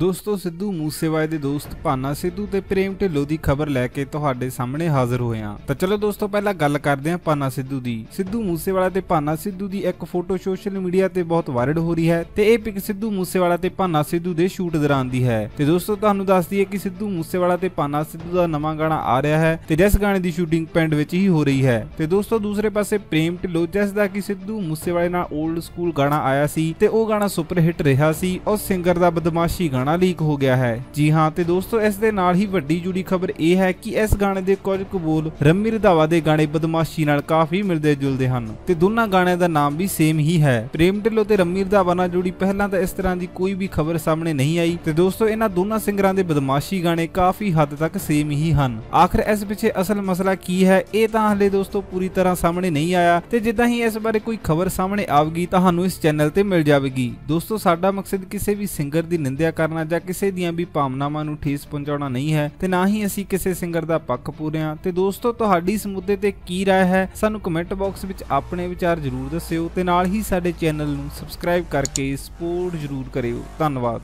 ਦੋਸਤੋ ਸਿੱਧੂ ਮੂਸੇਵਾਲੇ ਦੇ ਦੋਸਤ ਪਾਨਾ ਸਿੱਧੂ ਤੇ ਪ੍ਰੇਮ ਢਿੱਲੋਂ ਦੀ ਖਬਰ ਲੈ ਕੇ ਤੁਹਾਡੇ ਸਾਹਮਣੇ ਹਾਜ਼ਰ ਹੋਏ ਤਾਂ ਚਲੋ ਦੋਸਤੋ ਪਹਿਲਾਂ ਗੱਲ ਕਰਦੇ ਹਾਂ ਪਾਨਾ ਸਿੱਧੂ ਦੀ ਸਿੱਧੂ ਮੂਸੇਵਾਲਾ ਤੇ ਪਾਨਾ ਸਿੱਧੂ ਦੀ ਇੱਕ ਫੋਟੋ ਸੋਸ਼ਲ ਮੀਡੀਆ ਤੇ ਬਹੁਤ ਵਾਇਰਲ ਹੋ ਰਹੀ ਹੈ ਤੇ ਇਹ ਪਿਕ ਸਿੱਧੂ ਮੂਸੇਵਾਲਾ ਤੇ ਪਾਨਾ ਸਿੱਧੂ ਦੇ ਸ਼ੂਟ ਦੌਰਾਨ ਦੀ ਹੈ ਤੇ ਦੋਸਤੋ ਤੁਹਾਨੂੰ ਦੱਸ ਦਈਏ ਕਿ ਸਿੱਧੂ ਮੂਸੇਵਾਲਾ ਤੇ ਪਾਨਾ ਸਿੱਧੂ ਦਾ ਨਵਾਂ ਗਾਣਾ ਆ ਰਿਹਾ ਹੈ ਤੇ ਜਿਸ ਗਾਣੇ ਦੀ ਸ਼ੂਟਿੰਗ ਪਿੰਡ ਵਿੱਚ ਹੀ ਹੋ ਰਹੀ ਹੈ ਤੇ ਦੋਸਤੋ ਦੂਸਰੇ ਪਾਸੇ ਪ੍ਰੇਮ ਢਿੱਲੋਂ ਜਿਸ ਦਾ ਕਿ ਸਿੱਧੂ ਮੂਸੇਵਾਲੇ ਨਾਲ 올ਡ ਸਕੂਲ ਗਾਣਾ ਆਇਆ ਸੀ ਤੇ ਉਹ ਗਾਣਾ ਸੁਪਰ ਹਿੱਟ ਰਿਹਾ ਸੀ ਉਹ ਸਿੰਗਰ ਦਾ ਬਦਮਾਸ਼ੀ ਗਾਣਾ ਲੀਕ ਹੋ ਗਿਆ ਹੈ ਜੀ ਹਾਂ ਤੇ ਦੋਸਤੋ ਇਸ ਦੇ ਨਾਲ ਹੀ ਵੱਡੀ ਜੁੜੀ ਖਬਰ ਇਹ ਹੈ ਕਿ ਇਸ ਗਾਣੇ ਦੇ ਕੁਝ ਕਬੂਲ ਰੰਮੀ ਰਧਾਵਾ ਦੇ ਗਾਣੇ ਬਦਮਾਸ਼ੀ ਨਾਲ ਕਾਫੀ ਮਿਲਦੇ ਜੁਲਦੇ ਹਨ ਤੇ ਦੋਨਾਂ ਗਾਣਿਆਂ ਦਾ ਨਾਮ ਵੀ ਸੇਮ ਹੀ ਹੈ ਪ੍ਰੇਮ ਢਿੱਲੋਂ ਤੇ ਰੰਮੀ ਰਧਾਵਾ ਨਾਲ ਜੁੜੀ ਪਹਿਲਾਂ ਤਾਂ ਇਸ ਤਰ੍ਹਾਂ ਦੀ ਕੋਈ ਵੀ ਖਬਰ ਸਾਹਮਣੇ ਨਹੀਂ ਆਈ ਤੇ ਦੋਸਤੋ ਇਹਨਾਂ ਦੋਨਾਂ ਸਿੰਗਰਾਂ ਦੇ ਬਦਮਾਸ਼ੀ ਗਾਣੇ ਕਾਫੀ ਹੱਦ ਤੱਕ ਸੇਮ ਹੀ ਹਨ ਆਖਰ ਇਸ ਪਿੱਛੇ ਅਸਲ ਮਸਲਾ ਕੀ ਹੈ ਇਹ ਤਾਂ ਹਲੇ ਦੋਸਤੋ ਪੂਰੀ ਤਰ੍ਹਾਂ ਸਾਹਮਣੇ ਨਹੀਂ ਆਇਆ ਤੇ ਜਿੱਦਾਂ ਹੀ ਇਸ ਬਾਰੇ ਕੋਈ ਖਬਰ ਸਾਹਮਣੇ ਆਵਗੀ ਤੁਹਾਨੂੰ ਇਸ ਚੈਨਲ ਤੇ ਮਿਲ ਜਾਵੇਗੀ ਦੋਸਤੋ ਸਾਡਾ ਮਕਸਦ ਕਿਸੇ ਵੀ ਸਿੰਗਰ ਦੀ ਨਿੰਦਿਆ ਕਰਨਾ ਕਰਨਾ ਜਾਂ ਕਿਸੇ ਦੀਆਂ ਵੀ ਭਾਵਨਾਵਾਂ ਨੂੰ ਠੇਸ ਪਹੁੰਚਾਉਣਾ ਨਹੀਂ ਹੈ ਤੇ ਨਾ ਹੀ ਅਸੀਂ ਕਿਸੇ ਸਿੰਗਰ ਦਾ ਪੱਖ ਪੂਰਿਆਂ ਤੇ ਦੋਸਤੋ ਤੁਹਾਡੀ ਇਸ ਮੁੱਦੇ ਤੇ ਕੀ رائے ਹੈ ਸਾਨੂੰ ਕਮੈਂਟ ਬਾਕਸ ਵਿੱਚ ਆਪਣੇ ਵਿਚਾਰ ਜ਼ਰੂਰ ਦੱਸਿਓ ਤੇ ਨਾਲ ਹੀ ਸਾਡੇ ਚੈਨਲ ਨੂੰ ਸਬਸਕ੍ਰਾਈਬ ਕਰਕੇ ਸਪੋਰਟ ਜ਼ਰੂਰ ਕਰਿਓ ਧੰਨਵਾਦ